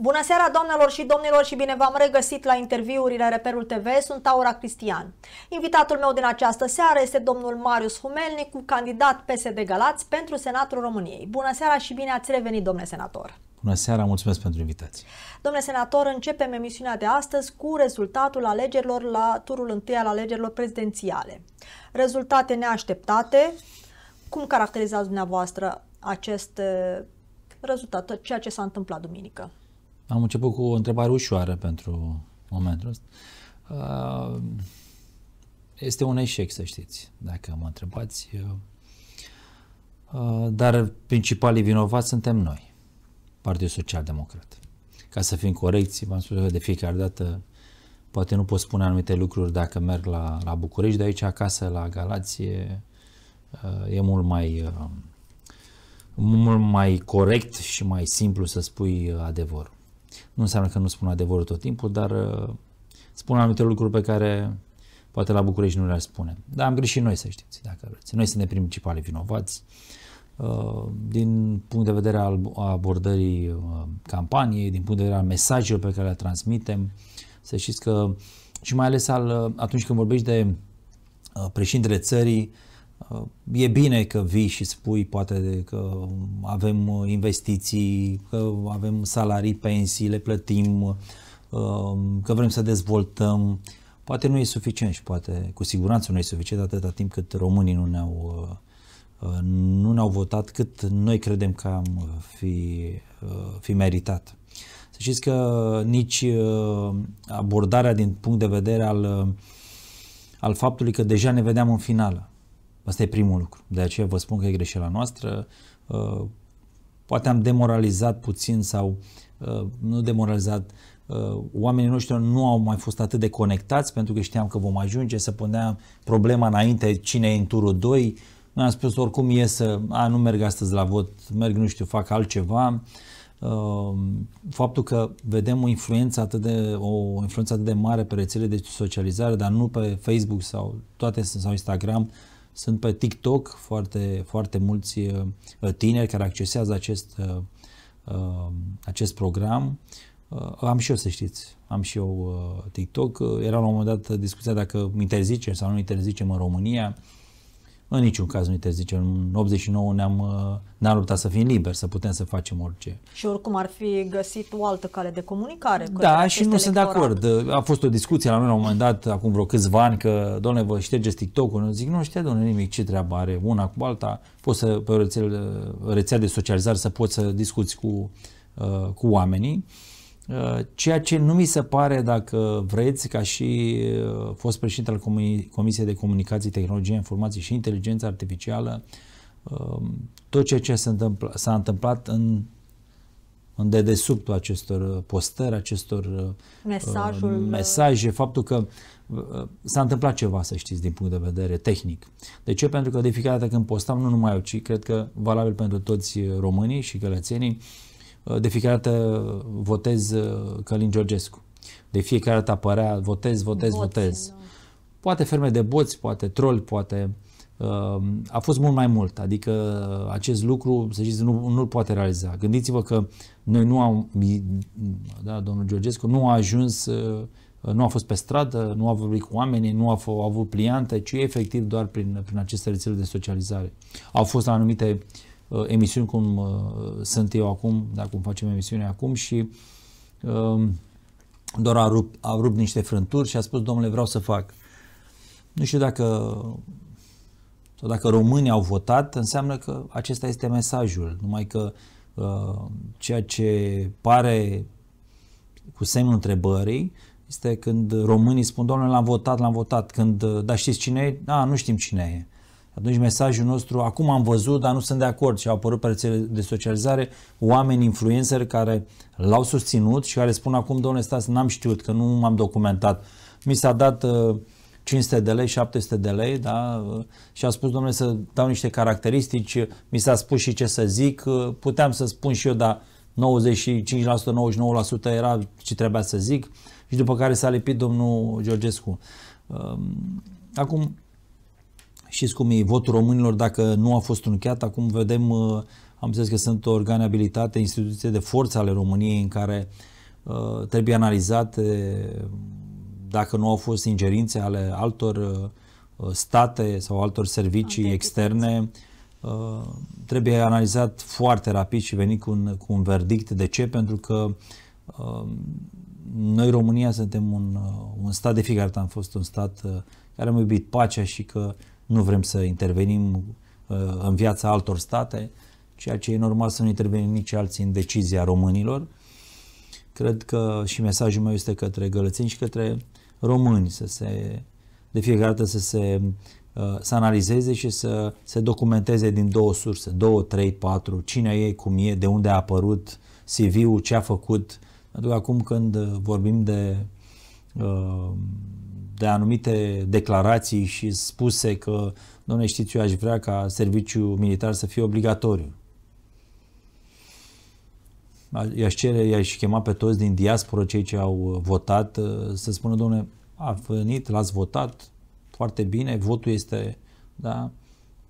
Bună seara, doamnelor și domnilor, și bine v-am regăsit la interviurile Reperul TV. Sunt Aura Cristian. Invitatul meu din această seară este domnul Marius Humelnicu, candidat PSD Galați pentru Senatul României. Bună seara și bine ați revenit, domnule senator. Bună seara, mulțumesc pentru invitație. Domnule senator, începem emisiunea de astăzi cu rezultatul alegerilor la turul întâi al alegerilor prezidențiale. Rezultate neașteptate. Cum caracterizați dumneavoastră acest eh, rezultat, ceea ce s-a întâmplat duminică? Am început cu o întrebare ușoară pentru momentul ăsta. Uh, este un eșec, să știți, dacă mă întrebați. Uh, dar principalii vinovați suntem noi, Partidul Social Democrat. Ca să fim corecți, v-am spus că de fiecare dată poate nu pot spune anumite lucruri dacă merg la, la București, de aici acasă, la Galați, e, uh, e mult mai mult mai corect și mai simplu să spui adevărul. Nu înseamnă că nu spun adevărul tot timpul, dar uh, spun anumite lucruri pe care poate la București nu le-ar spune. Dar am greșit noi, să știți, dacă vreți. Noi suntem principale vinovați. Uh, din punct de vedere al abordării uh, campaniei, din punct de vedere al mesajelor pe care le transmitem, să știți că și mai ales al, atunci când vorbești de președintele țării, e bine că vii și spui poate că avem investiții, că avem salarii, pensii, le plătim, um, că vrem să dezvoltăm. Poate nu e suficient și poate cu siguranță nu e suficient atâta timp cât românii nu ne-au uh, nu ne-au votat cât noi credem că am fi, uh, fi meritat. Să știți că nici uh, abordarea din punct de vedere al, al faptului că deja ne vedeam în finală. Asta e primul lucru. De aceea vă spun că e greșeala noastră. Uh, poate am demoralizat puțin sau uh, nu demoralizat, uh, oamenii noștri nu au mai fost atât de conectați pentru că știam că vom ajunge să puneam problema înainte cine e în turul 2. Noi am spus oricum e să, a, nu merg astăzi la vot, merg, nu știu, fac altceva. Faptul că vedem o influență atât de, o influență atât de mare pe rețele de socializare, dar nu pe Facebook sau toate sau Instagram, sunt pe TikTok foarte, foarte mulți uh, tineri care accesează acest, uh, uh, acest program. Am și eu, să știți, am și eu TikTok. Era la un moment dat discuția dacă interzicem sau nu interzicem în România. În niciun caz nu interzicem. În 89 ne-am, uh, ne-am luptat să fim liberi, să putem să facem orice. Și oricum ar fi găsit o altă cale de comunicare. Da, și nu electorat. sunt de acord. A fost o discuție la noi la un moment dat, acum vreo câțiva ani, că, doamne, vă ștergeți TikTok-ul. Eu zic, nu știa, doamne, nimic, ce treabă are una cu alta. Poți să, pe rețea, rețea de socializare, să poți să discuți cu, uh, cu oamenii. Uh, Uh, ceea ce nu mi se pare, dacă vreți, ca și uh, fost președinte al Comisiei de Comunicații, Tehnologie, Informații și Inteligență Artificială, uh, tot ceea ce s-a întâmplat, s-a întâmplat în în dedesubtul acestor postări, acestor Mesajul... mesaje, faptul că s-a întâmplat ceva, să știți, din punct de vedere tehnic. De ce? Pentru că de fiecare dată când postam, nu numai eu, ci cred că valabil pentru toți românii și călățenii, uh, Uh, de fiecare dată votez uh, Călin Georgescu. De fiecare dată apărea votez, votez, Boți, votez. Da. Poate ferme de boți, poate troli, poate uh, a fost mult mai mult. Adică acest lucru, să știți, nu, nu-l poate realiza. Gândiți-vă că noi nu am, da, domnul Georgescu, nu a ajuns, nu a fost pe stradă, nu a vorbit cu oamenii, nu a, f- a avut pliante, ci efectiv doar prin, prin aceste rețele de socializare. Au fost la anumite uh, emisiuni cum uh, sunt eu acum, da, cum facem emisiunea acum și uh, um, doar a rupt, a rupt niște frânturi și a spus, domnule, vreau să fac. Nu știu dacă sau dacă românii au votat, înseamnă că acesta este mesajul, numai că uh, ceea ce pare cu semnul întrebării este când românii spun, domnule, l-am votat, l-am votat, când, dar știți cine e? A, nu știm cine e. Atunci mesajul nostru, acum am văzut, dar nu sunt de acord și au apărut pe rețele de socializare oameni influencer care l-au susținut și care spun acum, domnule, stați, n-am știut, că nu m-am documentat. Mi s-a dat uh, 500 de lei, 700 de lei, da? Uh, și a spus, domnule, să dau niște caracteristici, mi s-a spus și ce să zic, uh, puteam să spun și eu, dar 95%, 99% era ce trebuia să zic și după care s-a lipit domnul Georgescu. Um, acum, Știți cum e votul românilor dacă nu a fost încheiat? Acum vedem, uh, am zis că sunt organe abilitate, instituții de forță ale României în care uh, trebuie analizate uh, dacă nu au fost ingerințe ale altor uh, state sau altor servicii Alte externe. Uh, trebuie analizat foarte rapid și venit cu un, cu un verdict. De ce? Pentru că uh, noi România suntem un, un stat de fiecare dată am fost un stat care am iubit pacea și că nu vrem să intervenim uh, în viața altor state, ceea ce e normal să nu intervenim nici alții în decizia românilor. Cred că și mesajul meu este către gălățeni și către români să se, de fiecare dată să se uh, să analizeze și să se documenteze din două surse, două, trei, patru, cine e, cum e, de unde a apărut CV-ul, ce a făcut. Pentru că acum când vorbim de uh, de anumite declarații și spuse că, domnule, știți, eu aș vrea ca serviciul militar să fie obligatoriu. I-aș cere, i-aș chema pe toți din diaspora, cei ce au votat, uh, să spună, domnule, a venit, l-ați votat, foarte bine, votul este, da,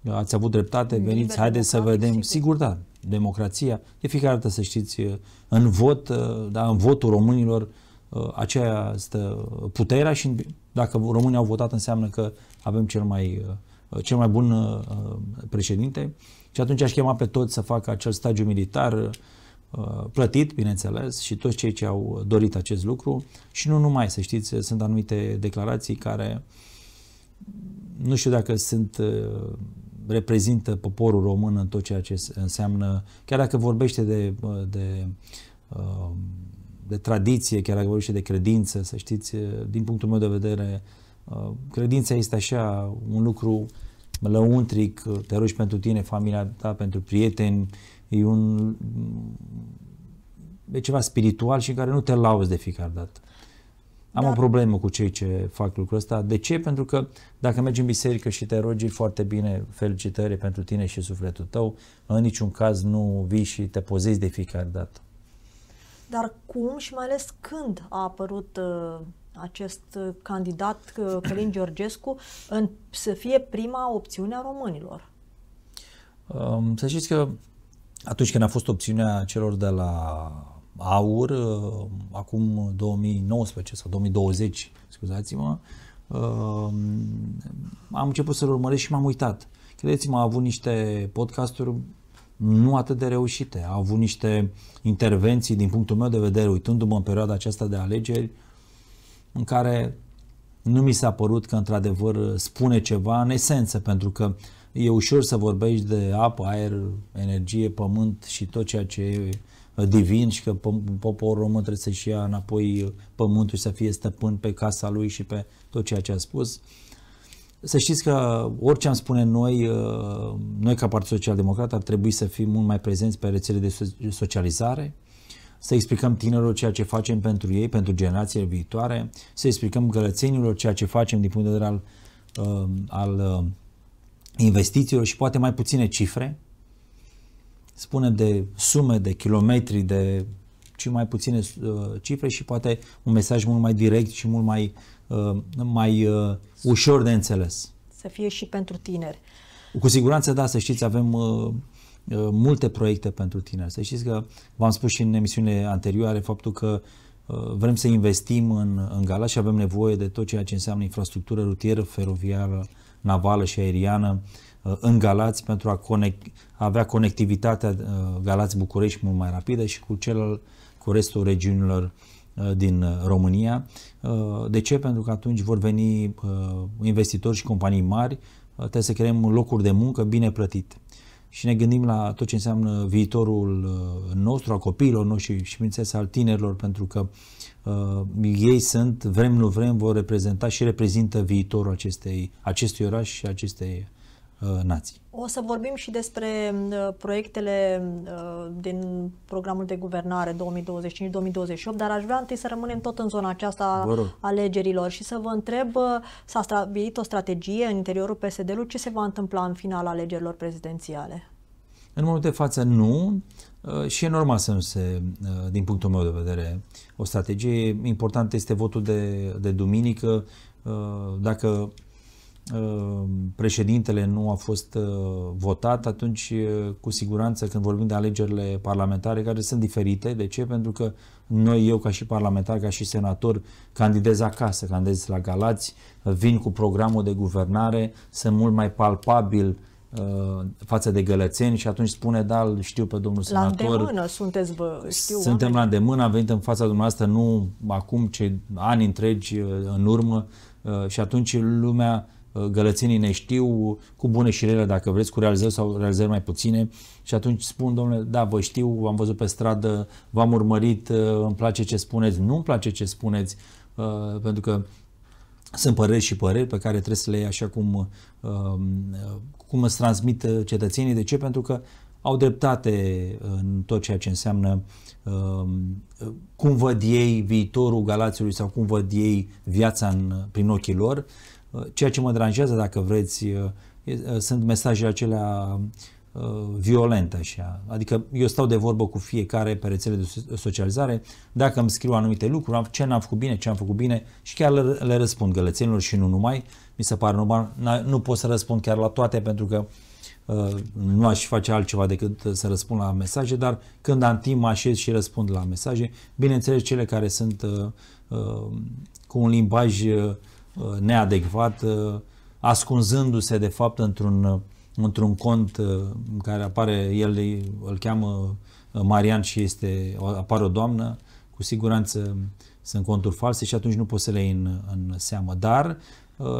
ați avut dreptate, Liber veniți, haideți să vedem. Sigur. sigur, da, democrația. De fiecare dată să știți, uh, în vot, uh, da, în votul românilor, Uh, aceea stă puterea și dacă românii au votat înseamnă că avem cel mai, uh, cel mai bun uh, președinte și atunci aș chema pe toți să facă acel stagiu militar plătit, bineînțeles, și toți cei ce au dorit acest lucru și nu numai, să știți, sunt anumite declarații care nu știu dacă sunt reprezintă poporul român în tot ceea ce înseamnă, chiar dacă vorbește de, de de tradiție, chiar dacă vorbim și de credință, să știți, eh, din punctul meu de vedere, eh, credința este așa un lucru lăuntric, te rogi pentru tine, familia ta, pentru prieteni, e un e ceva spiritual și în care nu te lauzi de fiecare dată. Am da. o problemă cu cei ce fac lucrul ăsta. De ce? Pentru că dacă mergi în biserică și te rogi foarte bine, felicitări pentru tine și sufletul tău, în niciun caz nu vii și te pozezi de fiecare dată. Dar cum și mai ales când a apărut uh, acest candidat, uh, Călin Georgescu, în, să fie prima opțiune a românilor? Um, să știți că atunci când a fost opțiunea celor de la AUR, uh, acum 2019 sau 2020, scuzați-mă, uh, am început să-l urmăresc și m-am uitat. Credeți-mă, a avut niște podcasturi nu atât de reușite. Au avut niște intervenții, din punctul meu de vedere, uitându-mă în perioada aceasta de alegeri, în care nu mi s-a părut că într-adevăr spune ceva în esență, pentru că e ușor să vorbești de apă, aer, energie, pământ și tot ceea ce e divin și că poporul român trebuie să-și ia înapoi pământul și să fie stăpân pe casa lui și pe tot ceea ce a spus. Uh, să știți că orice am spune noi, uh, noi ca Partid Social-Democrat ar trebui să fim mult mai prezenți pe rețele de socializare, să explicăm tinerilor ceea ce facem pentru ei, pentru generațiile viitoare, să explicăm gălățenilor ceea ce facem din punct de vedere al, uh, al uh, investițiilor și poate mai puține cifre. Spune de sume, de kilometri, de ci mai puține cifre și poate un mesaj mult mai direct și mult mai uh, Uh, mai uh, ușor de înțeles. Să fie și pentru tineri. Cu siguranță, da, să știți, avem uh, multe proiecte pentru tineri. Să știți că v-am spus și în emisiune anterioare faptul că vrem să investim în, în Galați și avem nevoie de tot ceea ce înseamnă infrastructură rutieră, feroviară, navală și aeriană în Galați pentru a conect, avea conectivitatea Galați-București mult mai rapidă și cu celălalt, cu restul regiunilor uh, Uh, din uh, România. Uh, de ce? Pentru că atunci vor veni investitori și companii mari, trebuie să creăm locuri de muncă bine plătite. Și ne gândim la tot ce înseamnă viitorul nostru, a copiilor noștri și, bineînțeles, al tinerilor, pentru că uh, ei sunt, vrem nu vrem, vor reprezenta și reprezintă viitorul acestei, acestui oraș și acestei Uh, nații. O să vorbim și despre uh, proiectele uh, din programul de guvernare 2025-2028, dar aș vrea întâi să rămânem tot în zona aceasta a alegerilor și să vă întreb, uh, s-a stabilit o strategie în interiorul PSD-ului, ce se va întâmpla în final alegerilor prezidențiale? În momentul de față nu uh, și e normal să nu se, uh, din punctul meu de vedere, o strategie. Important este votul de, de duminică. Dacă Ehm, președintele nu a fost eh, votat, atunci eh, cu siguranță când vorbim de alegerile parlamentare, care sunt diferite, de ce? Pentru că noi, eu ca și parlamentar, ca și senator, candidez acasă, candidez la Galați, vin cu programul de guvernare, sunt mult mai palpabil eh, față de gălățeni și atunci spune, da, știu pe domnul la senator. La îndemână sunteți, vă, știu. Suntem oameni. la îndemână, am venit în fața dumneavoastră, nu acum, ce ani întregi în urmă și atunci lumea Uh, gălățenii ne știu cu bune și rele, dacă vreți, cu realizări sau realizări mai puține și atunci spun, domnule, da, vă știu, v-am văzut pe stradă, v-am urmărit, uh, îmi place ce spuneți, nu îmi place ce spuneți, uh, pentru că sunt păreri și păreri pe care trebuie să le iei așa cum, um, cum îți transmit cetățenii. De ce? Pentru că au dreptate în tot ceea ce înseamnă um, cum văd ei viitorul Galațiului sau cum văd ei viața în, prin ochii lor Uh, ceea ce mă deranjează, dacă vreți, uh, uh, sunt mesajele acelea violente așa. Adică eu stau de vorbă cu fiecare pe rețele de socializare, dacă îmi scriu anumite lucruri, ce n-am făcut bine, ce am făcut bine și chiar le, le răspund gălățenilor și nu numai, mi se pare normal, nu pot să răspund chiar la toate pentru că nu aș face altceva decât să răspund la mesaje, dar când am timp așez și răspund la mesaje, bineînțeles cele care sunt uh, uh, cu un limbaj uh, Uh, neadecvat, uh, ascunzându-se de fapt într-un, uh, într-un cont în care apare, el îl cheamă Marian și este, apare o doamnă, cu siguranță sunt conturi false și atunci nu poți să le iei în, în seamă. Dar,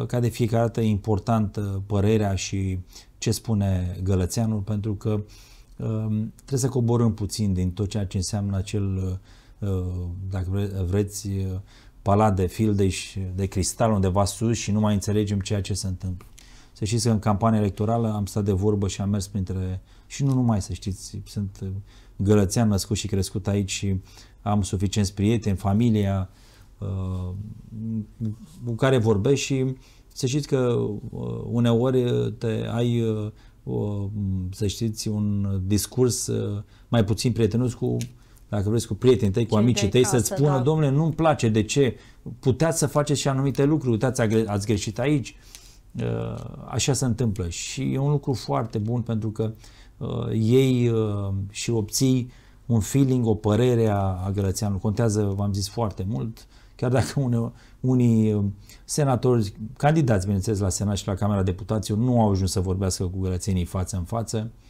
ca de fiecare dată, e importantă părerea și ce spune Gălățeanul, pentru că trebuie să coborâm puțin din tot ceea ce înseamnă acel, dacă vreți, palat de filde de cristal undeva sus și nu mai înțelegem ceea ce se întâmplă. Să știți că în campania electorală am stat de vorbă și am mers printre... Și nu numai, să știți, sunt gălățean născut și crescut aici și am suficienți prieteni, familia uh, cu care vorbesc și să știți că uh, uneori te ai uh, să știți, un discurs mai puțin prietenos cu dacă vreți, cu prietenii tăi, cu Cei amicii tăi, să-ți spună, da. domnule, nu-mi place, de ce? Puteați să faceți și anumite lucruri, uitați, ați greșit aici. Uh, așa se întâmplă și e un lucru foarte bun pentru că uh, ei uh, și obții un feeling, o părere a, a Gălățeanului. Contează, v-am zis, foarte mult, chiar dacă une, unii senatori, candidați, bineînțeles, la Senat și la Camera Deputaților, nu au ajuns să vorbească cu gălățenii față în față, uh,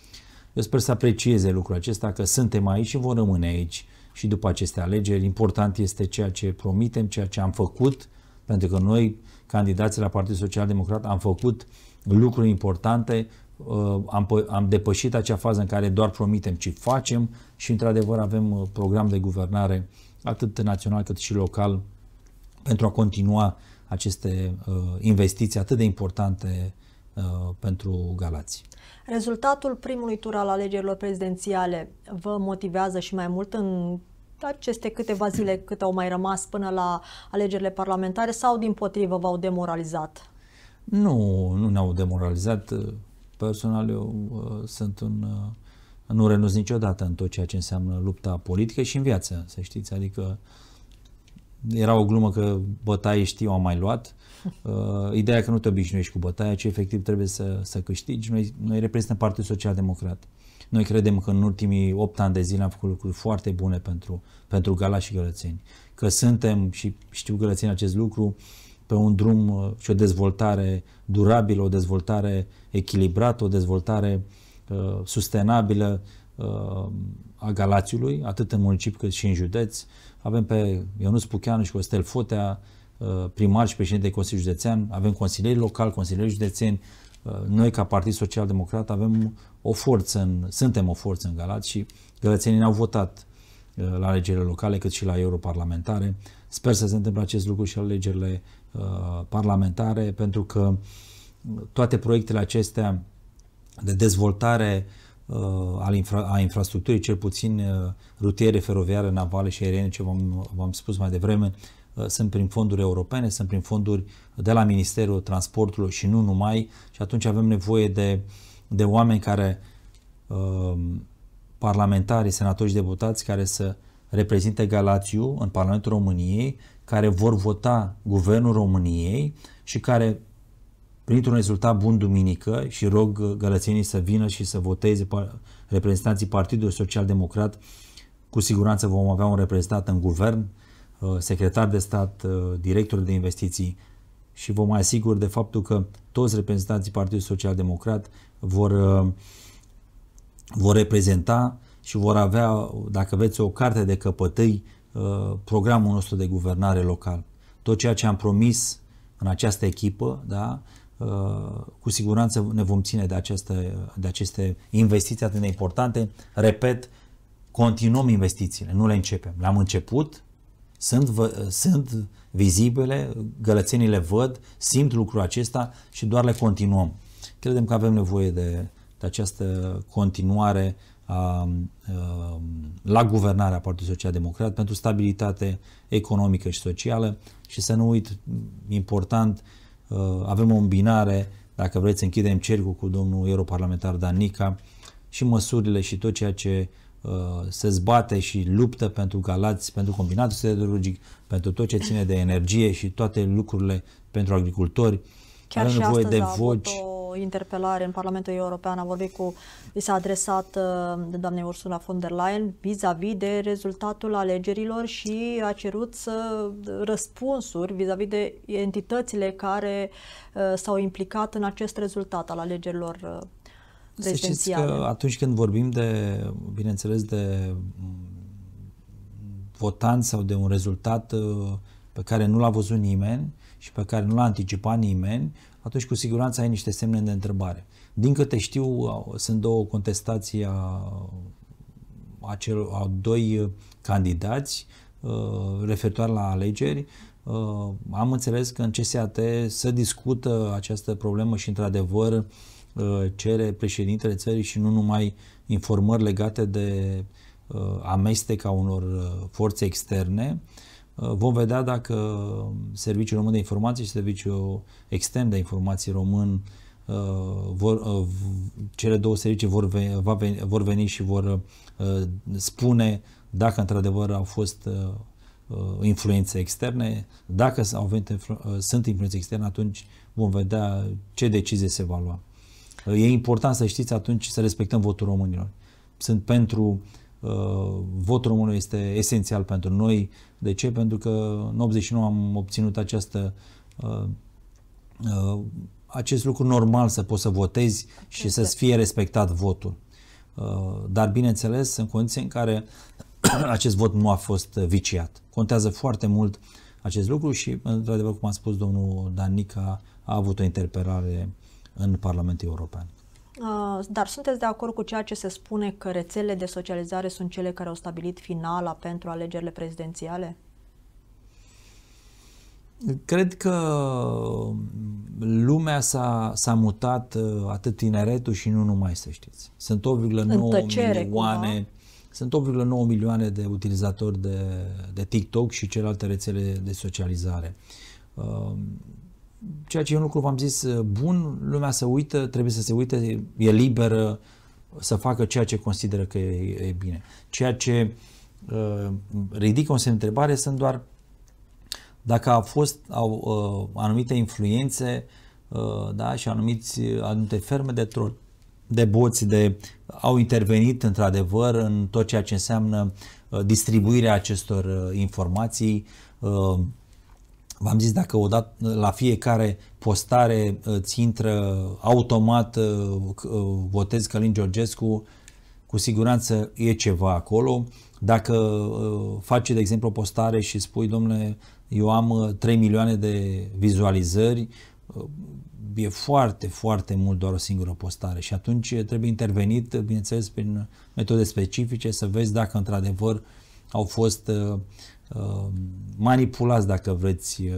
eu sper să aprecieze lucrul acesta, că suntem aici și vom rămâne aici și după aceste alegeri. Important este ceea ce promitem, ceea ce am făcut, pentru că noi, candidații la Partidul Social Democrat, am făcut lucruri importante, uh, am, am depășit acea fază în care doar promitem, ci facem și, într-adevăr, avem uh, program de guvernare atât național cât și local pentru a continua aceste uh, investiții atât de importante Uh, pentru Galați. Rezultatul primului tur al alegerilor prezidențiale vă motivează și mai mult în aceste câteva zile cât au mai rămas până la alegerile parlamentare sau din potrivă v-au demoralizat? Nu, nu ne-au demoralizat. Personal eu uh, sunt un... Uh, nu renunț niciodată în tot ceea ce înseamnă lupta politică și în viață, să știți. Adică uh, era o glumă că bătaie știu, am mai luat. Uh, ideea că nu te obișnuiești cu bătaia, ci efectiv trebuie să, să câștigi. Noi, noi reprezentăm Partidul Social Democrat. Noi credem că în ultimii 8 ani de zile am făcut lucruri foarte bune pentru, pentru Gala și Gălățeni. Că suntem, și știu Gălățeni acest lucru, pe un drum uh, și o dezvoltare durabilă, o dezvoltare echilibrată, o dezvoltare uh, sustenabilă uh, a Galațiului, atât în municipiu cât și în județ. Uh, avem pe Ionuț Pucheanu și Costel Fotea, uh, primar și președinte de Consiliul Județean, avem consilieri locali, consilieri județeni, uh, noi ca Partid Social Democrat avem o forță, în, suntem o forță în Galați și galățenii ne-au votat uh, la alegerile locale cât și la europarlamentare. Sper să se întâmple acest lucru și la alegerile uh, parlamentare pentru că toate proiectele acestea de dezvoltare uh, Uh, al infra, a infrastructurii, cel puțin uh, rutiere, feroviare, navale și aeriene, ce v-am, spus mai devreme, uh, sunt prin fonduri europene, sunt prin fonduri de la Ministerul Transportului și nu numai și atunci avem nevoie de, de oameni care parlamentari, senatori și deputați care să reprezinte Galațiu în Parlamentul României, care vor vota Guvernul României și care primit un rezultat bun duminică și rog gălățenii să vină și să voteze reprezentanții Partidului Social Democrat. Cu siguranță vom avea un reprezentant în guvern, uh, secretar de stat, uh, director de investiții și vă mai asigur de faptul că toți reprezentanții Partidului Social Democrat vor, uh, vor reprezenta și vor avea, dacă veți, o carte de căpătăi programul nostru de guvernare local. Tot ceea ce am promis în această echipă, da, cu siguranță ne vom ține de aceste, de aceste investiții atât de importante. Repet, continuăm investițiile, nu le începem. Le-am început, sunt, sunt vizibile, gălățenii le văd, simt lucrul acesta și doar le continuăm. Credem că avem nevoie de, de această continuare a, a, um, la guvernarea Partidului Social Democrat pentru stabilitate economică și socială și să nu uit, important, Uh, avem o îmbinare, dacă vreți, închidem cercul cu domnul europarlamentar Danica și măsurile și tot ceea ce uh, se zbate și luptă pentru galați, pentru combinatul siderurgic, pentru tot ce ține de energie și toate lucrurile pentru agricultori. Chiar Avem nevoie de voci. O interpelare în Parlamentul European, a vorbit cu, i s-a adresat de uh, doamnei Ursula von der Leyen vis-a-vis -vis de rezultatul alegerilor și a cerut să uh, răspunsuri vis-a-vis -vis de entitățile care uh, s-au implicat în acest rezultat al alegerilor să știți că atunci când vorbim de, bineînțeles, de mm, votant sau de un rezultat pe care nu l-a văzut nimeni și pe care nu l-a anticipat nimeni, atunci cu siguranță ai niște semne de întrebare. Din câte știu, sunt două contestații a, a, cel, a doi uh, candidați uh, referitoare la alegeri. Uh, am înțeles că în CSAT se discută această problemă și, într-adevăr, cere președintele țării și nu numai informări legate de amesteca unor forțe externe. Uh, Uh, vom vedea dacă uh, Serviciul Român de Informații și Serviciul Extern de Informații Român uh, vor, cele două servicii vor, veni, vor veni și vor spune dacă într-adevăr au fost influențe externe. Dacă au venit, sunt influențe externe, atunci vom vedea ce decizie se va lua. E important să știți atunci să respectăm votul românilor. Sunt pentru uh, Uh, votul românului este esențial pentru noi. De ce? Pentru că în 89 am obținut această uh, uh, acest lucru normal să poți să votezi și exact. să-ți fie respectat votul. Dar, bineînțeles, în condiții în care acest vot nu a fost viciat. Contează foarte mult acest lucru și, într-adevăr, cum a spus domnul Danica, a avut o interpelare în Parlamentul European. Uh, dar sunteți de acord cu ceea ce se spune că rețelele de socializare sunt cele care au stabilit finala pentru alegerile prezidențiale? Cred că lumea s-a, s-a mutat uh, atât tineretul și nu numai, să știți. Sunt 8,9 milioane, cumva. sunt 8,9 milioane de utilizatori de, de TikTok și celelalte rețele de socializare. Uh, ceea ce e un lucru, v-am zis, uh, bun, lumea se uită, trebuie să se uite, e liberă să facă ceea ce consideră că e, e bine. Ceea ce uh, ridică o semn întrebare sunt doar dacă au fost au, uh, anumite influențe uh, da, și anumiți, anumite ferme de trol, de boți, de, au intervenit într-adevăr în tot ceea ce înseamnă uh, distribuirea acestor uh, informații, uh, V-am zis dacă odată la fiecare postare îți intră automat uh, uh, votez Călin Georgescu, cu siguranță e ceva acolo. Dacă uh, faci, de exemplu, o postare și spui, domnule, eu am 3 milioane de vizualizări, e foarte, foarte mult doar o singură postare și atunci trebuie intervenit, bineînțeles, prin metode specifice să vezi dacă într-adevăr au fost uh, uh, manipulați, dacă vreți, uh,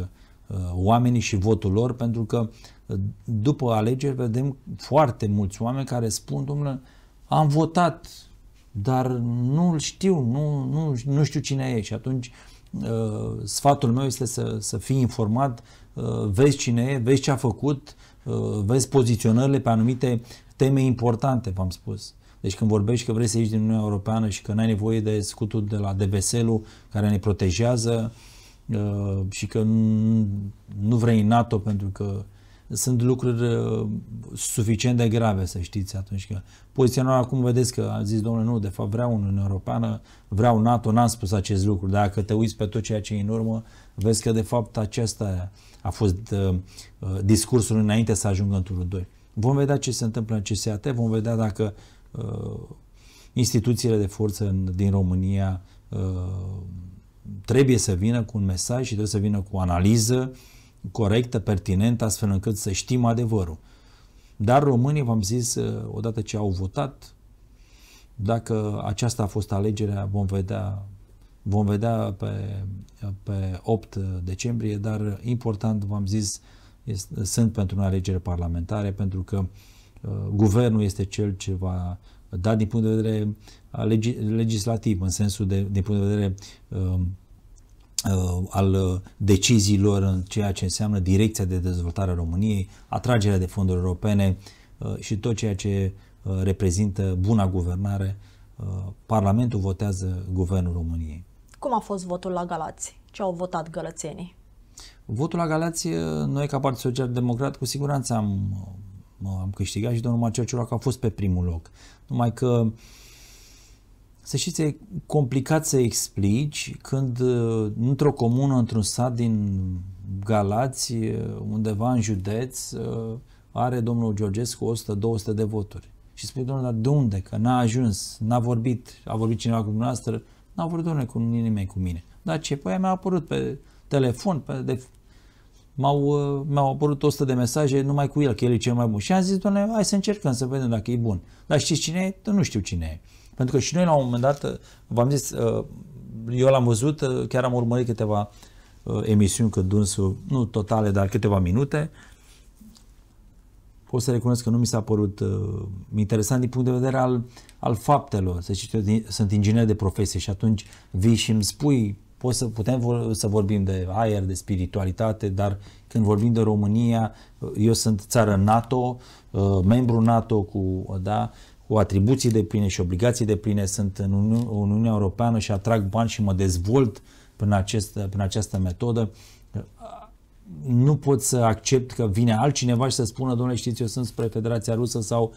uh, oamenii și votul lor, pentru că uh, după alegeri vedem foarte mulți oameni care spun, domnule, am votat, dar nu știu, nu, nu, nu știu cine e și atunci uh, sfatul meu este să, să fii informat, uh, vezi cine e, vezi ce a făcut, uh, vezi poziționările pe anumite teme importante, v-am spus. Deci când vorbești că vrei să ieși din Uniunea Europeană și că n-ai nevoie de scutul de la DBSL-ul care ne protejează uh, și că nu, vrei NATO pentru că sunt lucruri uh, suficient de grave, să știți, atunci că poziționarea acum vedeți că a zis domnule, nu, de fapt vreau Uniunea Europeană, vreau NATO, n-am spus acest lucru, dacă te uiți pe tot ceea ce e în urmă, vezi că de fapt acesta a fost uh, uh discursul înainte să ajungă în turul 2. Vom vedea ce se întâmplă în CSAT, vom vedea dacă Uh, instituțiile de forță din România uh, trebuie să vină cu un mesaj și trebuie să vină cu o analiză corectă, pertinentă, astfel încât să știm adevărul. Dar românii, v-am zis, uh, odată ce au votat, dacă aceasta a fost alegerea, vom vedea, vom vedea pe, pe 8 decembrie, dar important, v-am zis, este, sunt pentru o alegeri parlamentare, pentru că uh, Uh, guvernul este cel ce va da din punct de vedere legislativ, în sensul de, din punct de vedere um, uh, al deciziilor în ceea ce înseamnă direcția de dezvoltare a României, atragerea de fonduri europene uh, și tot ceea ce reprezintă buna guvernare, Parlamentul votează Guvernul României. Cum a fost votul la Galați? Ce au votat gălățenii? Votul la Galați, noi ca Partid Social Democrat, cu siguranță am am câștigat și domnul Cioroc a fost pe primul loc. Numai că să știți, e complicat să explici când uh, într-o comună, într-un sat din Galați, uh, undeva în județ, uh, are domnul Georgescu 100-200 de voturi. Și spui, domnule, dar de unde? Că n-a ajuns, n-a vorbit, a vorbit cineva cu dumneavoastră, n-a vorbit, domnule, cu nimeni cu mine. Dar ce? Păi mi-a apărut pe telefon, pe de m-au, uh, mi-au apărut 100 de mesaje numai cu el, că el e cel mai bun. Și am zis, doamne, hai să încercăm să vedem dacă e bun. Dar știți cine e? Nu știu cine e. Pentru că și noi la un moment dat, uh, v-am zis, uh, eu l-am văzut, chiar am urmărit câteva emisiuni cât dânsul, nu totale, dar câteva minute. Pot să recunosc că nu mi s-a părut uh, interesant din punct de vedere al, al faptelor. Să știți, sunt inginer de profesie și atunci vii și îmi spui Poți să, putem vor, să vorbim de aer, de spiritualitate, dar când vorbim de România, eu sunt țară NATO, uh, membru NATO cu, da, cu atribuții de pline și obligații de pline, sunt în Uniunea Europeană și atrag bani și mă dezvolt prin, acest, prin această metodă nu pot să accept că vine altcineva și să spună, domnule, știți, eu sunt spre Federația Rusă sau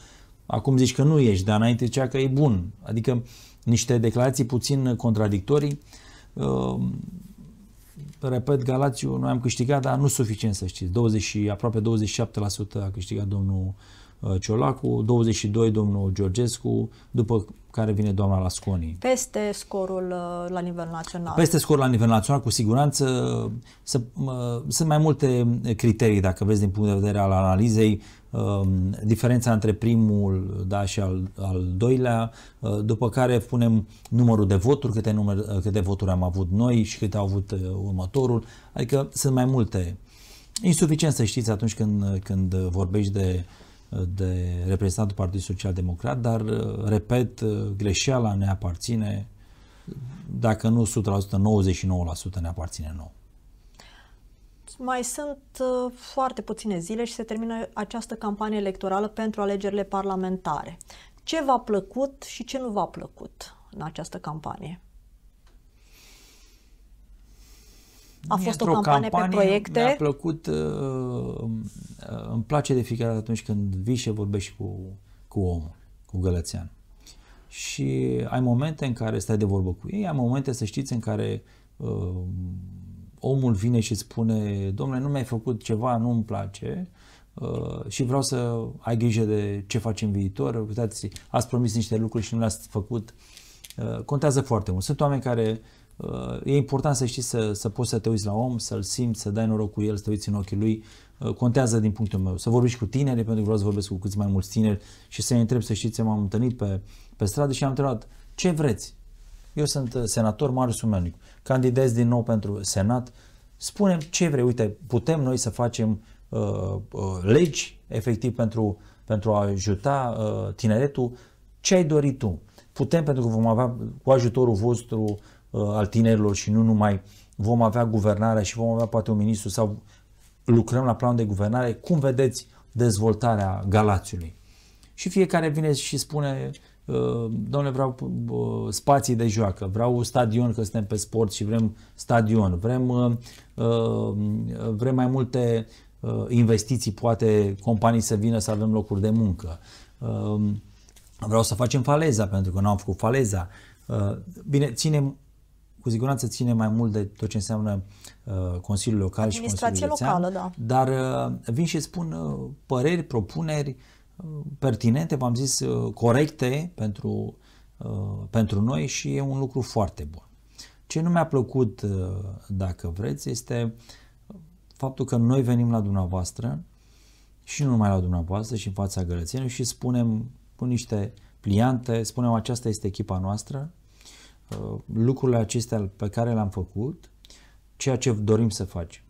acum zici că nu ești, dar înainte cea că e bun. Adică niște declarații puțin contradictorii. Um, repet, Galațiu, noi am câștigat, dar nu suficient să știți. 20, aproape 27% a câștigat domnul uh, Ciolacu, 22 domnul Georgescu, după care vine doamna Lasconi. Peste scorul uh, la nivel național. Peste scorul la nivel național, cu siguranță. Să, uh, sunt mai multe criterii, dacă vreți, din punct de vedere al analizei. Um, diferența între primul da, și al, al doilea, uh, după care punem numărul de voturi, câte, număr, uh, câte voturi am avut noi și câte au avut uh, următorul, adică sunt mai multe. Insuficient să știți atunci când, când vorbești de de reprezentantul Partidului Social Democrat, dar, repet, greșeala ne aparține, dacă nu 100%, 99% ne aparține nouă mai sunt uh, foarte puține zile și se termină această campanie electorală pentru alegerile parlamentare. Ce v-a plăcut și ce nu v-a plăcut în această campanie? A fost o campanie, campanie pe proiecte? Mi-a plăcut, uh, uh, îmi place de fiecare dată atunci când vii și vorbești cu, cu omul, cu gălățean. Și ai momente în care stai de vorbă cu ei, ai momente, să știți, în care uh, omul vine și spune, domnule, nu mi-ai făcut ceva, nu-mi place uh, și vreau să ai grijă de ce faci în viitor, uitați, ați promis niște lucruri și nu le-ați făcut, uh, contează foarte mult. Sunt oameni care, uh, e important să știi să, să poți să te uiți la om, să-l simți, să dai noroc cu el, să te uiți în ochii lui, uh, contează din punctul meu. Să vorbiți cu tineri, pentru că vreau să vorbesc cu câți mai mulți tineri și să-i întreb, să știți, m-am întâlnit pe, pe stradă și am întrebat ce vreți, eu sunt uh, senator Marius Umenic, candidez din nou pentru Senat, spunem ce vrei, uite, putem noi să facem uh, uh, legi efectiv pentru, pentru a ajuta uh, tineretul, ce ai dorit tu? Putem, pentru că vom avea cu ajutorul vostru uh, al tinerilor și nu numai, vom avea guvernarea și vom avea poate un ministru sau lucrăm la planul de guvernare, cum vedeți dezvoltarea Galațiului? Și fiecare vine și spune Ă, domnule, vreau spații de joacă, vreau un stadion, că suntem pe sport și vrem stadion, vrem, ă, ă, vrem mai multe investiții, poate companii să vină să avem locuri de muncă. Vreau să facem faleza, pentru că nu am făcut faleza. Bine, ținem cu siguranță ține mai mult de tot ce înseamnă Consiliul Local și Consiliul Locală, da. Dar vin și spun păreri, propuneri, pertinente, v-am zis, uh, corecte pentru, uh, pentru noi și e un lucru foarte bun. Ce nu mi-a plăcut, uh, dacă vreți, este faptul că noi venim la dumneavoastră și nu numai la dumneavoastră și în fața gălățenilor și spunem cu niște pliante, spunem aceasta este echipa noastră, lucrurile acestea pe care le-am făcut, ceea ce dorim să facem,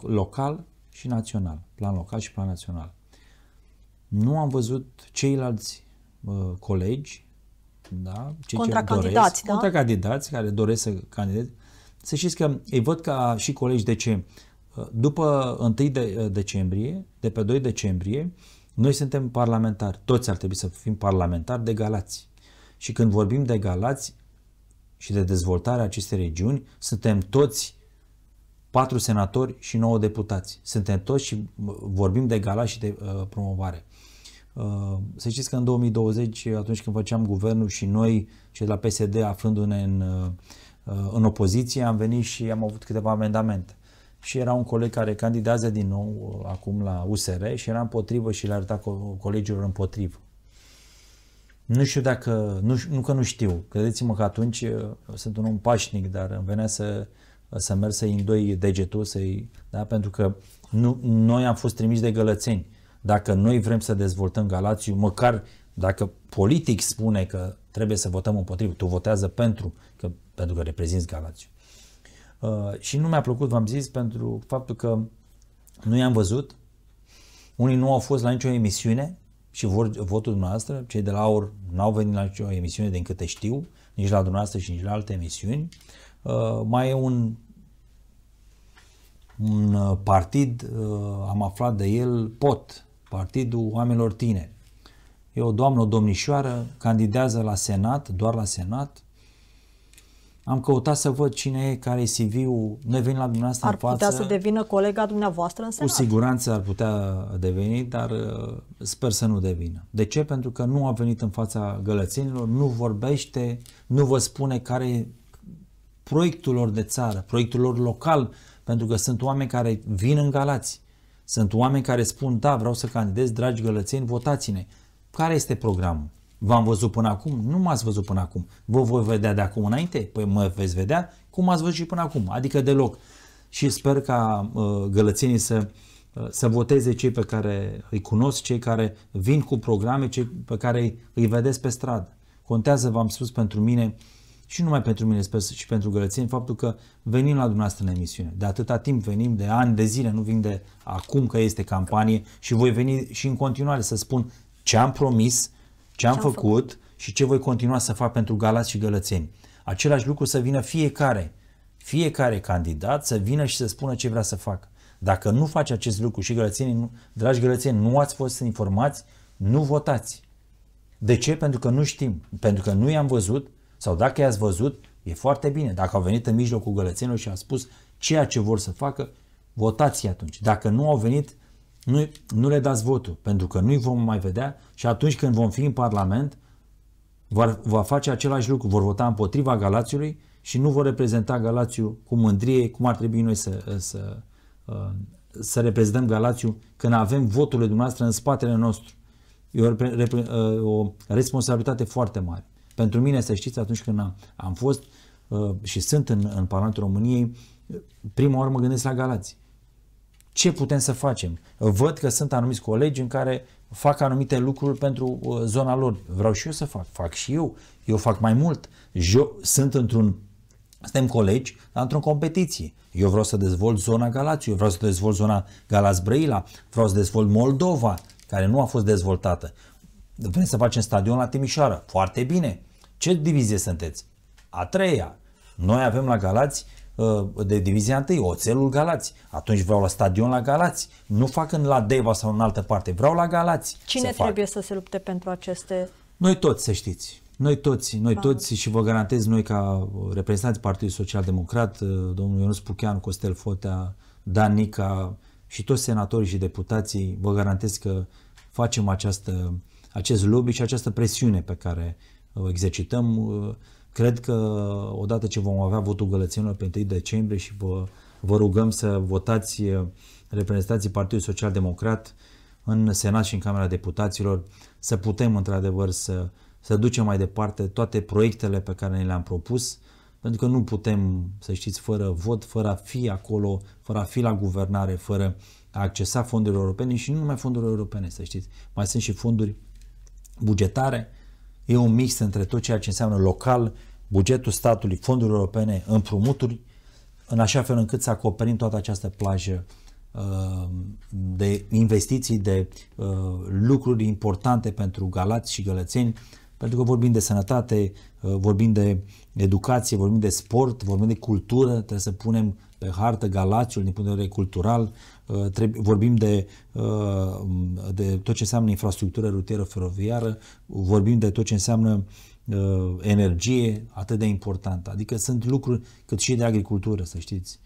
local și național, plan local și plan național. Nu am văzut ceilalți uh, colegi, da? Cei contracandidați, ce doresc, da? Contracandidați care doresc să candideze. Să știți că îi văd ca și colegi de ce? Uh, după 1 de, uh, decembrie, de pe 2 decembrie, noi suntem parlamentari. Toți ar trebui să fim parlamentari de galați. Și când vorbim de galați și de dezvoltarea acestei regiuni, suntem toți patru senatori și nouă deputați. Suntem toți și uh, vorbim de galați și de uh, promovare. Uh, să știți că în 2020, atunci când făceam guvernul și noi, cei de la PSD, aflându-ne în, uh, în opoziție, am venit și am avut câteva amendamente. Și era un coleg care candidează din nou uh, acum la USR și era împotrivă și le arăta co- colegilor împotrivă. Nu știu dacă, nu, nu că nu știu, credeți-mă că atunci sunt un om pașnic, dar îmi venea să, să merg să-i îndoi degetul, să-i, da? pentru că nu, noi am fost trimiși de gălățeni dacă noi vrem să dezvoltăm Galațiu, măcar dacă politic spune că trebuie să votăm împotriva, tu votează pentru că, pentru că reprezinți Galațiu. Uh, și nu mi-a plăcut, v-am zis, pentru faptul că nu i-am văzut, unii nu au fost la nicio emisiune și vor, votul dumneavoastră, cei de la AUR nu au venit la nicio emisiune din câte știu, nici la dumneavoastră și nici la alte emisiuni. Uh, mai e un un uh, partid, uh, am aflat de el, POT, Partidul Oamenilor Tineri. E o doamnă, o domnișoară, candidează la Senat, doar la Senat. Am căutat să văd cine e, care e CV-ul. Noi venim la dumneavoastră ar în față. Ar putea să devină colega dumneavoastră în Senat. Cu siguranță ar putea deveni, dar uh, sper să nu devină. De ce? Pentru că nu a venit în fața gălățenilor, nu vorbește, nu vă spune care e proiectul lor de țară, proiectul lor local, pentru că sunt oameni care vin în Galați, sunt oameni care spun, da, vreau să candidez, dragi gălățeni, votați-ne. Care este programul? V-am văzut până acum? Nu m-ați văzut până acum. Vă voi vedea de acum înainte? Păi mă veți vedea cum m-ați văzut și până acum, adică deloc. Și sper ca uh, gălățenii să, uh, să voteze cei pe care îi cunosc, cei care vin cu programe, cei pe care îi vedeți pe stradă. Contează, v-am spus, pentru mine uh, și numai pentru mine, sper și pentru gălățeni, faptul că venim la dumneavoastră în emisiune. De atâta timp venim, de ani, de zile, nu vin de acum că este campanie și voi veni și în continuare să spun ce am promis, ce am, ce făcut, făcut și ce voi continua să fac pentru galați și gălățeni. Același lucru să vină fiecare, fiecare candidat să vină și să spună ce vrea să facă. Dacă nu faci acest lucru și gălățenii, dragi gălățeni, nu ați fost informați, nu votați. De ce? Pentru că nu știm, pentru că nu i-am văzut, sau dacă i-ați văzut, e foarte bine. Dacă au venit în mijlocul gălățenilor și a spus ceea ce vor să facă, votați atunci. Dacă nu au venit, nu, nu le dați votul, pentru că nu-i vom mai vedea și atunci când vom fi în Parlament, vor, va face același lucru, vor vota împotriva Galațiului și nu vor reprezenta Galațiu cu mândrie, cum ar trebui noi să, să, uh, să reprezentăm Galațiu când avem voturile dumneavoastră în spatele nostru. E o, uh, o responsabilitate foarte mare. Pentru mine, să știți, atunci când am, fost uh, și sunt în, în Parlamentul României, prima oară mă gândesc la Galați. Ce putem să facem? Văd că sunt anumiți colegi în care fac anumite lucruri pentru uh, zona lor. Vreau și eu să fac. Fac și eu. Eu fac mai mult. Jo sunt într-un suntem colegi, dar într-o competiție. Eu vreau să dezvolt zona Galați, eu vreau să dezvolt zona Galați-Brăila, vreau să dezvolt Moldova, care nu a fost dezvoltată. Vrem să facem stadion la Timișoara. Foarte bine. Ce divizie sunteți? A treia. Noi avem la Galați uh, de divizia 1, oțelul Galați. Atunci vreau la stadion la Galați. Nu fac în la Deva sau în altă parte, vreau la Galați. Cine să trebuie fac. să se lupte pentru aceste... Noi toți, să știți. Noi toți, noi ah. toți și vă garantez noi ca reprezentanți Partidului Social Democrat, uh, domnul Ionus Puchean, Costel Fotea, Danica și toți senatorii și deputații, vă garantez că facem această, acest lobby și această presiune pe care exercităm. Uh, cred că odată ce vom avea votul gălățenilor pe 1 decembrie și vă, vă rugăm să votați uh, reprezentanții Partidului Social Democrat în Senat și în Camera Deputaților, să putem într-adevăr să, să ducem mai departe toate proiectele pe care ne le-am propus, pentru că nu putem, să știți, fără vot, fără a fi acolo, fără a fi la guvernare, fără a accesa fondurile europene și nu numai fondurile europene, să știți, mai sunt și fonduri bugetare e un mix între tot ceea ce înseamnă local, bugetul statului, fonduri europene, împrumuturi, în așa fel încât să acoperim toată această plajă uh, de investiții, de uh, lucruri importante pentru galați și gălățeni, pentru că vorbim de sănătate, uh, vorbim de educație, vorbim de sport, vorbim de cultură, trebuie să punem pe hartă Galațiul din punct de vedere cultural, Uh, vorbim de, uh, de tot ce înseamnă infrastructură rutieră feroviară, vorbim de tot ce înseamnă uh, energie atât de importantă. Adică sunt lucruri cât și de agricultură, să știți.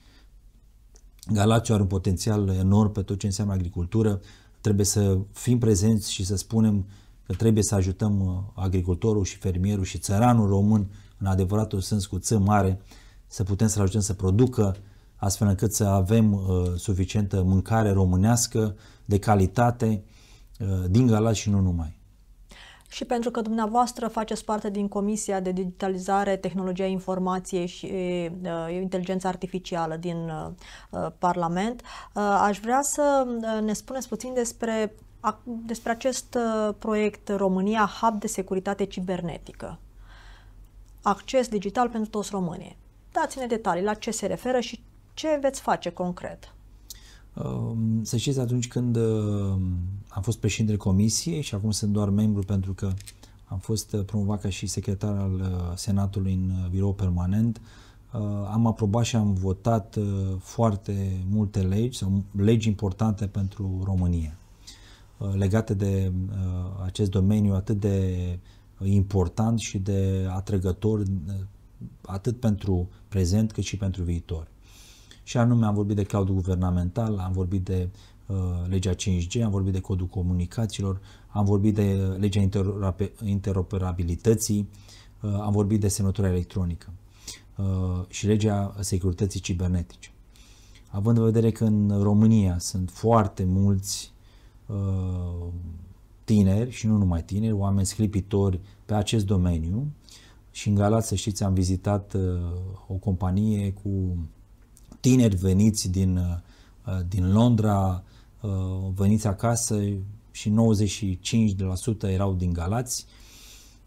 Galațiu are un potențial enorm pe tot ce înseamnă agricultură. Trebuie să fim prezenți și să spunem că trebuie să ajutăm agricultorul și fermierul și țăranul român în adevăratul sens cu ță mare să putem să-l ajutăm să producă uh, astfel încât să avem uh, suficientă mâncare românească de calitate uh, din Galați și nu numai. Și pentru că dumneavoastră faceți parte din Comisia de Digitalizare, Tehnologia Informației și uh, Inteligența Artificială din uh, uh, Parlament, uh, aș vrea să uh, ne spuneți puțin despre, a, despre acest uh, proiect România Hub de Securitate Cibernetică. Acces digital pentru toți românii. Dați-ne detalii la ce se referă și ce veți face concret? Um, să știți, atunci când um, am fost președintele comisiei și acum sunt doar membru pentru că am fost uh, promovat ca și secretar al uh, Senatului în uh, birou permanent, am aprobat și am votat foarte multe legi sau legi importante pentru România legate de acest domeniu atât de important și de atrăgător atât pentru prezent cât și pentru viitor și anume am vorbit de cloudul guvernamental, am vorbit de uh, legea 5G, am vorbit de codul comunicațiilor, am vorbit de uh, legea interoperabilității, uh, am vorbit de semnătura electronică uh, și legea securității cibernetice. Având în vedere că în România sunt foarte mulți uh, tineri și nu numai tineri, oameni sclipitori pe acest domeniu și în Galați, să știți, am vizitat uh, o companie cu tineri veniți din, uh, din Londra, uh, veniți acasă și 95% erau din Galați,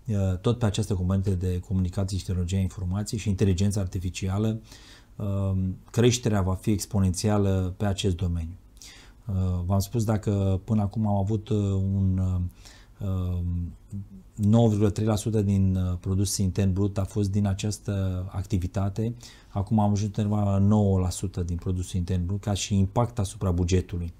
uh, tot pe această componente de comunicații și tehnologia informației și inteligența artificială, creșterea va fi exponențială pe acest domeniu. V-am spus dacă până acum am avut un 9,3% din uh, produs intern brut a fost din această activitate. Acum am ajuns undeva la 9% din produs intern brut ca și impact asupra bugetului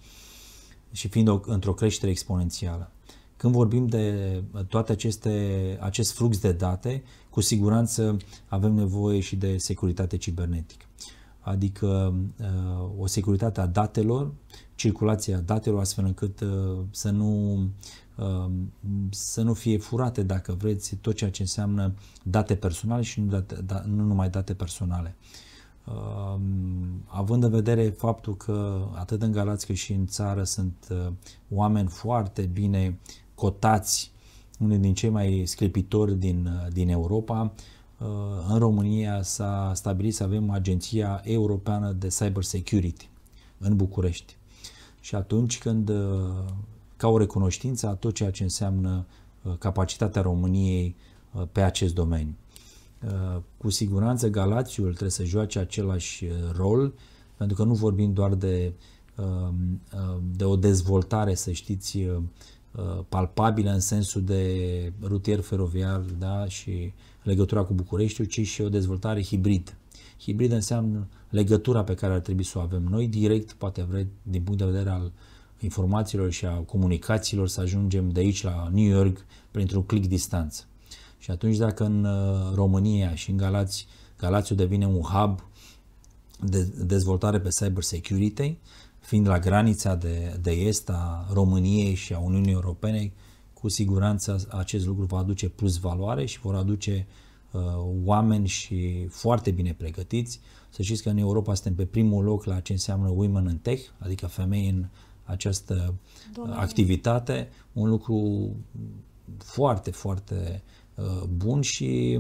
și fiind o, într-o creștere exponențială. Când vorbim de uh, toate aceste, acest flux de date, cu siguranță avem nevoie și de securitate cibernetică. Adică uh, o securitate a datelor circulația datelor astfel încât uh, să nu, uh, să nu fie furate, dacă vreți, tot ceea ce înseamnă date personale și nu, date, da, nu numai date personale. Uh, având în vedere faptul că atât în Galați cât și în țară sunt oameni foarte bine cotați, unul din cei mai sclipitori din, din Europa, în România s-a stabilit să avem Agenția Europeană de Cyber Security în București și atunci când, uh, ca o recunoștință a tot ceea ce înseamnă uh, capacitatea României uh, pe acest domeniu. Cu siguranță Galațiul trebuie să joace același rol, pentru că nu vorbim doar de, um, de o dezvoltare, să știți, palpabilă în sensul de rutier feroviar da, și legătura cu Bucureștiul, ci și o dezvoltare hibridă. Hibrid înseamnă legătura pe care ar trebui să o avem noi direct, poate vrei, din punct de vedere al informațiilor și a comunicațiilor să ajungem de aici la New York printr-un click distanță. Și atunci dacă în uh, România și în Galați, Galațiu devine un hub de dezvoltare pe cyber security, fiind la granița de, de est a României și a Uniunii Europene, cu siguranță acest lucru va aduce plus valoare și vor aduce uh, Uh, oameni și foarte bine pregătiți. Să știți că în Europa suntem pe primul loc la ce înseamnă Women in Tech, adică femei în această Domnul. Uh, activitate, un lucru foarte, foarte uh, bun și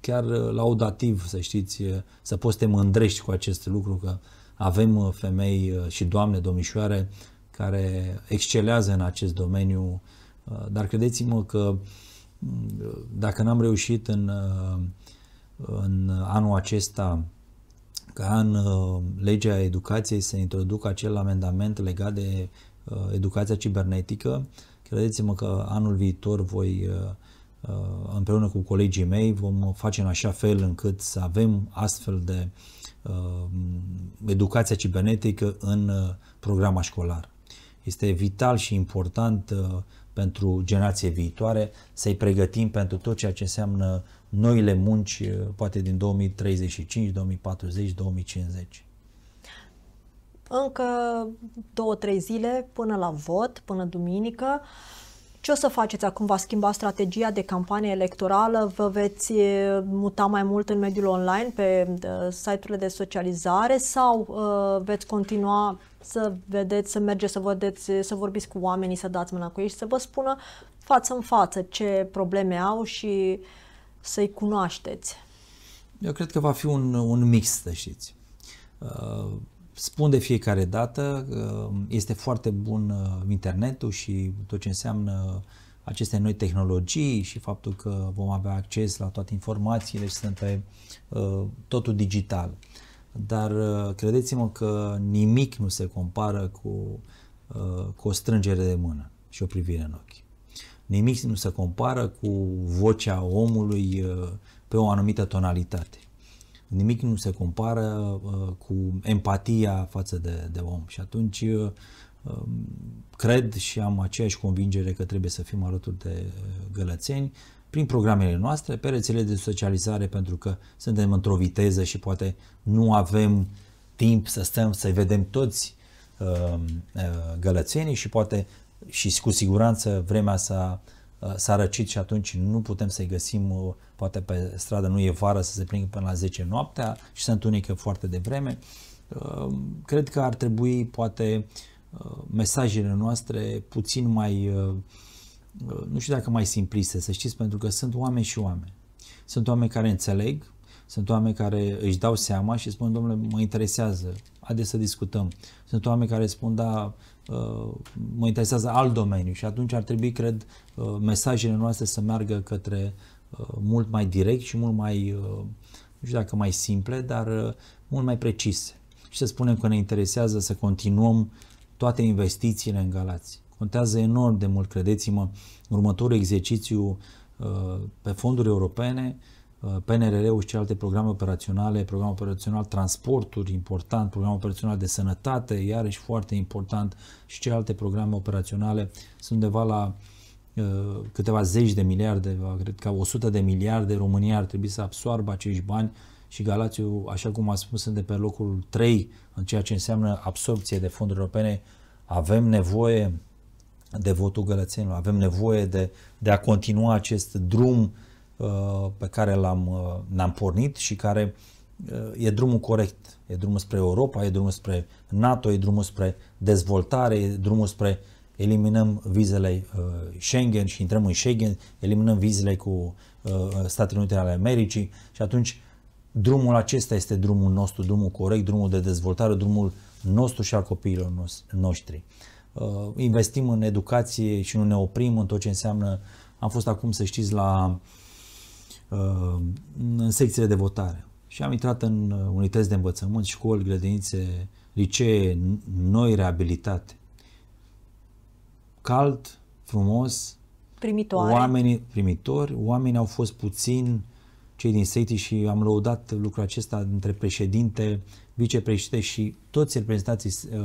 chiar laudativ, să știți, să poți te mândrești cu acest lucru, că avem femei și doamne, domnișoare, care excelează în acest domeniu, dar credeți-mă că uh, dacă n-am reușit în, uh, în anul acesta ca în uh, legea educației să introduc acel amendament legat de uh, educația cibernetică, credeți-mă că anul viitor voi împreună cu colegii mei vom face în așa fel încât să avem astfel de educația cibernetică în programa școlară. Este vital și important pentru generație viitoare, să-i pregătim pentru tot ceea ce înseamnă noile munci, eh, poate din 2035, 2040, 2050. Încă două, trei zile până la vot, până duminică. Ce o să faceți acum? Va schimba strategia de campanie electorală? Vă veți eh, muta mai mult în mediul online, pe eh, site-urile de socializare sau uh, veți continua să vedeți, să mergeți, să vedeți, să vorbiți cu oamenii, să dați mâna cu ei și să vă spună față în față ce probleme au și să-i cunoașteți. Eu cred că va fi un, un mix, să știți. Uh, spun de fiecare dată, uh, este foarte bun uh, internetul și tot ce înseamnă aceste noi tehnologii și faptul că vom avea acces la toate informațiile și să totul digital dar uh, credeți-mă că nimic nu se compară cu, uh, cu o strângere de mână și o privire în ochi. Nimic nu se compară cu vocea omului uh, pe o anumită tonalitate. Nimic nu se compară cu empatia față de, de om. Și atunci um, cred și am aceeași convingere că trebuie să fim alături de gălățeni prin programele noastre, pe rețele de socializare, pentru că suntem într-o viteză și poate nu avem timp să stăm să vedem toți uh, uh, gălățenii și poate și cu siguranță vremea s-a, uh, s-a răcit și atunci nu putem să-i găsim, uh, poate pe stradă nu e vară să se plingă până la 10 noaptea și se întunecă foarte devreme. Uh, cred că ar trebui poate uh, mesajele noastre puțin mai uh, Uh, nu știu dacă mai simpliste, să știți, pentru că sunt oameni și oameni. Sunt oameni care înțeleg, sunt oameni care își dau seama și spun, domnule, mă interesează, haideți să discutăm. Sunt oameni care spun, da, uh, mă interesează alt domeniu și atunci ar trebui, cred, uh, mesajele noastre să meargă către mult mai direct și mult mai, nu știu dacă mai simple, dar mult mai precise. Și să spunem că ne interesează să continuăm toate investițiile în Galați. Contează enorm de mult, credeți-mă, următorul exercițiu uh, pe fonduri europene, uh, PNRR-ul și alte programe operaționale, program operațional transporturi important, program operațional de sănătate, iarăși foarte important și celelalte programe operaționale sunt undeva la uh, câteva zeci de miliarde, cred că 100 de miliarde, România ar trebui să absorbe acești bani și Galațiu, așa cum am spus, sunt de pe locul 3 în ceea ce înseamnă absorpție de fonduri europene. Avem nevoie de votul gălățenilor. Avem nevoie de, de a continua acest drum uh, pe care l-am, uh, am pornit și care uh, e drumul corect. E drumul spre Europa, e drumul spre NATO, e drumul spre dezvoltare, e drumul spre eliminăm vizele uh, Schengen și intrăm în Schengen, eliminăm vizele cu uh, Statele Unite ale Americii și atunci drumul acesta este drumul nostru, drumul corect, drumul de dezvoltare, drumul nostru și al copiilor noștri. Uh, investim în educație și nu ne oprim în tot ce înseamnă. Am fost acum, să știți, la uh, în secțiile de votare și am intrat în uh, unități de învățământ, școli, grădinițe, licee noi reabilitate. Cald, frumos, primitoare. Oamenii primitori, oamenii au fost puțin cei din SETI și am lăudat lucrul acesta între președinte, vicepreședinte și toți reprezentanții uh,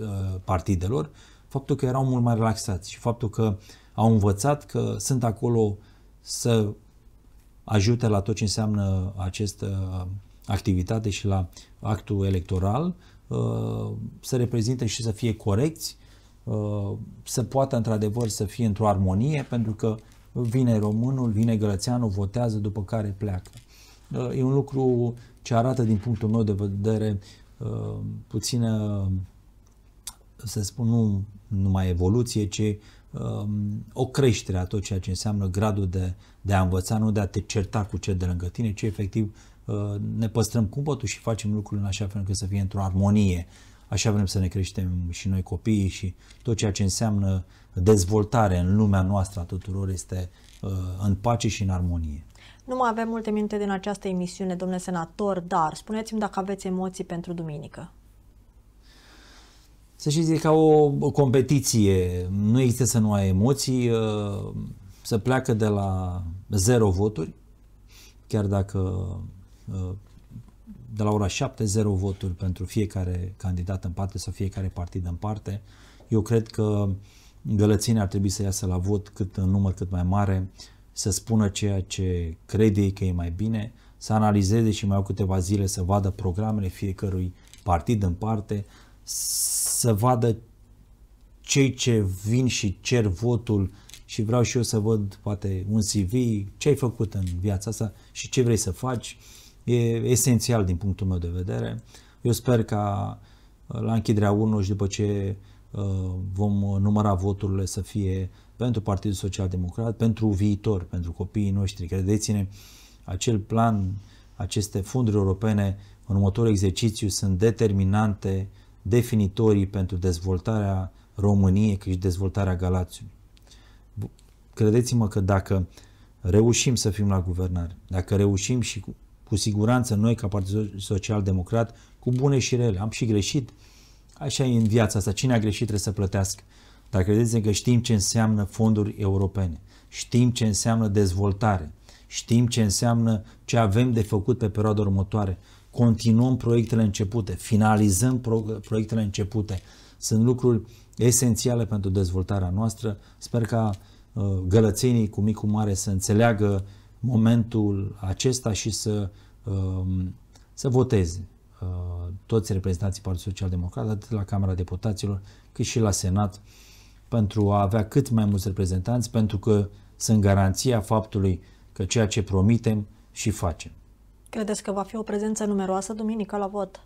uh, partidelor, faptul că erau mult mai relaxați și faptul că au învățat că sunt acolo să ajute la tot ce înseamnă această uh, activitate și la actul electoral, uh, să reprezinte și să fie corecți, uh, să poată într-adevăr să fie într-o armonie, pentru că vine românul, vine gălățeanul, votează, după care pleacă e un lucru ce arată din punctul meu de vedere uh, puțină, să spun, nu numai evoluție, ci um, o creștere a tot ceea ce înseamnă gradul de, de a învăța, nu de a te certa cu cel de lângă tine, ci efectiv uh, ne păstrăm cumpătul și facem lucrurile în așa fel încât să fie într-o armonie. Așa vrem să ne creștem și noi copiii și tot ceea ce înseamnă dezvoltare în lumea noastră a tuturor este uh, în pace și în armonie. Nu mai avem multe minute din această emisiune, domnule senator, dar spuneți-mi dacă aveți emoții pentru duminică. Să știți, e ca o competiție. Nu există să nu ai emoții. Ă, să pleacă de la zero voturi, chiar dacă ă, de la ora 7, zero voturi pentru fiecare candidat în parte sau fiecare partid în parte. Eu cred că gălățenii ar trebui să iasă la vot cât în număr cât mai mare, să spună ceea ce crede ei că e mai bine, să analizeze și mai au câteva zile să vadă programele fiecărui partid în parte, să vadă cei ce vin și cer votul și vreau și eu să văd poate un CV, ce ai făcut în viața asta și ce vrei să faci. E esențial din punctul meu de vedere. Eu sper ca uh, la închiderea urnou și după ce uh, vom număra voturile să fie pentru Partidul Social Democrat, pentru viitor, pentru copiii noștri. Credeți-ne, acel plan, aceste funduri europene în următorul exercițiu sunt determinante, definitorii pentru dezvoltarea României, cât și dezvoltarea Galațiului. Credeți-mă că dacă reușim să fim la guvernare, dacă reușim și cu, cu siguranță noi ca Partidul Social Democrat, cu bune și rele, am și greșit, așa e în viața asta, cine a greșit trebuie să plătească. Dar credeți-ne că știm ce înseamnă fonduri europene, știm ce înseamnă dezvoltare, știm ce înseamnă ce avem de făcut pe perioada următoare, continuăm proiectele începute, finalizăm pro- proiectele începute. Sunt lucruri esențiale pentru dezvoltarea noastră. Sper ca uh, gălățenii cu micul mare să înțeleagă momentul acesta și să, uh, să voteze uh, toți reprezentanții Partidului Social Democrat, atât la Camera Deputaților cât și la Senat, pentru a avea cât mai mulți reprezentanți, pentru că sunt garanția faptului că ceea ce promitem și facem. Credeți că va fi o prezență numeroasă duminică la vot?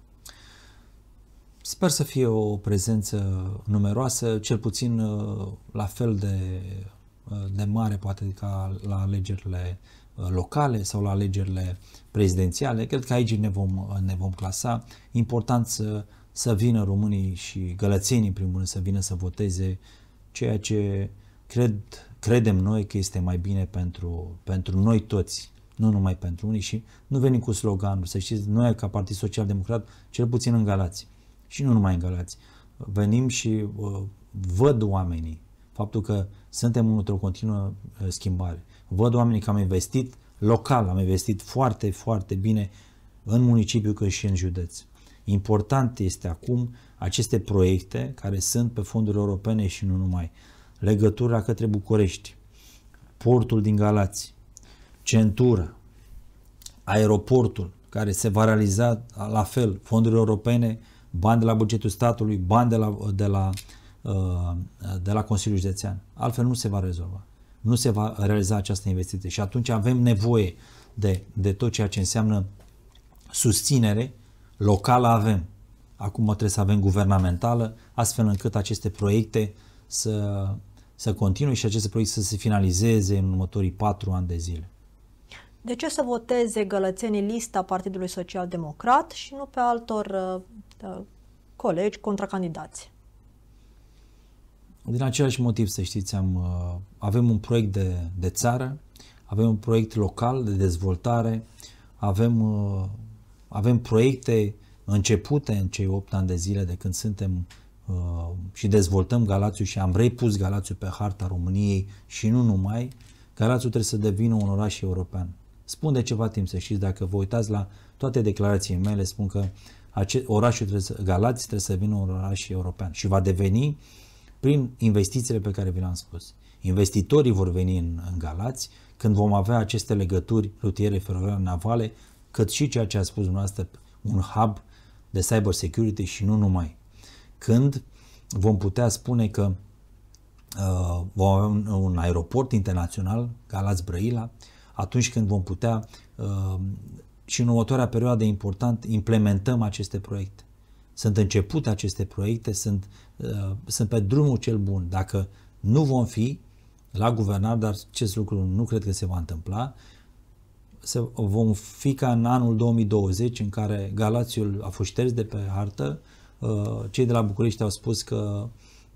Sper să fie o prezență numeroasă, cel puțin uh, la fel de, uh, de mare poate ca la alegerile uh, locale sau la alegerile prezidențiale. Cred că aici ne vom, ne vom clasa. Important să, să vină românii și gălățenii, în primul rând, să vină să voteze ceea ce cred, credem noi că este mai bine pentru, pentru noi toți, nu numai pentru unii și nu venim cu sloganul, să știți, noi ca Partid Social Democrat, cel puțin în Galați și nu numai în Galați, venim și uh, văd oamenii, faptul că suntem într-o continuă uh, schimbare, văd oamenii că am investit local, am investit foarte, foarte bine în municipiu cât și în județ. Important este acum aceste proiecte care sunt pe fonduri europene și nu numai. Legătura către București, portul din Galați, centură, aeroportul care se va realiza la fel, fonduri europene, bani de la bugetul statului, bani de la, de la, uh, de la Consiliul Județean. Altfel nu se va rezolva. Nu se va realiza această investiție și atunci avem nevoie de, de tot ceea ce înseamnă susținere locală avem. Acum trebuie să avem guvernamentală, astfel încât aceste proiecte să, să continue și aceste proiecte să se finalizeze în următorii patru ani de zile. De ce să voteze gălățenii lista Partidului Social Democrat și nu pe altor uh, uh colegi contracandidați? Din același motiv, să știți, am, uh, avem un proiect de, de țară, avem un proiect local de dezvoltare, avem uh, avem proiecte începute în cei 8 ani de zile de când suntem uh, și dezvoltăm Galațiu și am repus Galațiu pe harta României și nu numai, Galațiu trebuie să devină un oraș european. Spun de ceva timp să știți, dacă vă uitați la toate declarațiile mele, spun că acest orașul trebuie să, Galați trebuie să devină un oraș european și va deveni prin investițiile pe care vi le-am spus. Investitorii vor veni în, în Galați când vom avea aceste legături rutiere, feroviare, navale cât și ceea ce a spus dumneavoastră, un hub de cyber security și nu numai. Când vom putea spune că uh, vom avea un, un aeroport internațional, Galați Brăila, atunci când vom putea uh, și în următoarea perioadă important implementăm aceste proiecte. Sunt începute aceste proiecte, sunt, uh, sunt pe drumul cel bun. Dacă nu vom fi la guvernare, dar acest lucru nu cred că se va întâmpla, se, vom fi ca în anul 2020 în care Galațiul a fost șters de pe hartă. Uh, cei de la București au spus că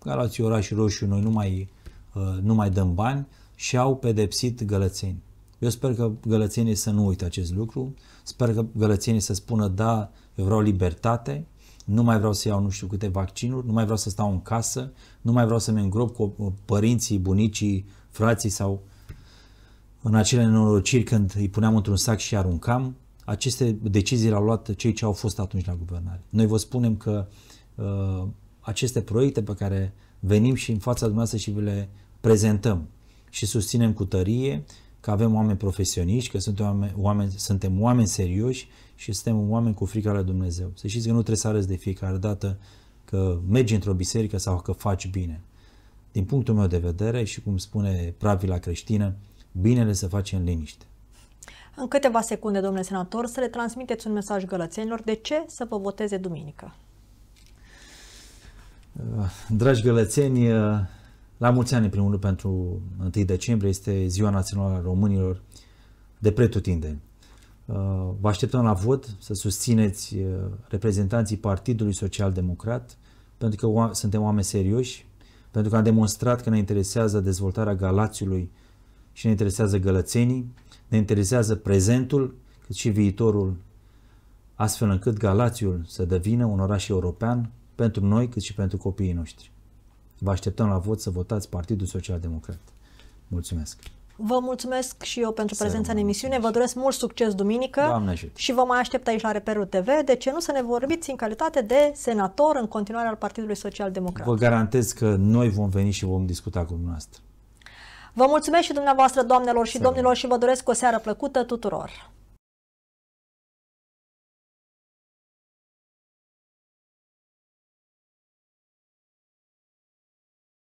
Galațiul oraș roșu, noi nu mai, uh, nu mai dăm bani și au pedepsit gălățeni. Eu sper că gălățenii să nu uite acest lucru, sper că gălățenii să spună da, eu vreau libertate, nu mai vreau să iau nu știu câte vaccinuri, nu mai vreau să stau în casă, nu mai vreau să mă îngrop cu părinții, bunicii, frații sau uh, în acele nenorociri când îi puneam într-un sac și aruncam, aceste decizii le-au luat cei ce au fost atunci la guvernare. Noi vă spunem că uh, aceste proiecte pe care venim și în fața dumneavoastră și vi le prezentăm și susținem cu tărie că avem oameni profesioniști, că suntem oameni, oameni, suntem oameni serioși și suntem oameni cu frica la Dumnezeu. Să știți că nu trebuie să arăți de fiecare dată că mergi într-o biserică sau că faci bine. Din punctul meu de vedere și cum spune pravila creștină, binele se face în liniște. În câteva secunde, domnule senator, să le transmiteți un mesaj gălățenilor de ce să vă voteze duminică. Uh, dragi gălățeni, uh, la mulți ani, primul rând, pentru 1 decembrie, este Ziua Națională a Românilor de pretutindeni. Uh, vă așteptăm la vot să susțineți reprezentanții Partidului Social Democrat, pentru că suntem oameni serioși, pentru că am demonstrat că ne interesează dezvoltarea Galațiului și ne interesează gălățenii, ne interesează prezentul, cât și viitorul, astfel încât Galațiul să devină un oraș european pentru noi cât și pentru copiii noștri. Vă așteptăm la vot să votați Partidul Social Democrat. Mulțumesc! Vă mulțumesc și eu pentru prezența în emisiune. Vă doresc mult succes duminică și vă mai aștept aici la Reperul TV. De ce nu să ne vorbiți în calitate de senator în continuare al Partidului Social Democrat? Vă garantez că noi vom veni și vom discuta cu dumneavoastră. Vă mulțumesc și dumneavoastră, doamnelor și domnilor, și vă doresc o seară plăcută tuturor!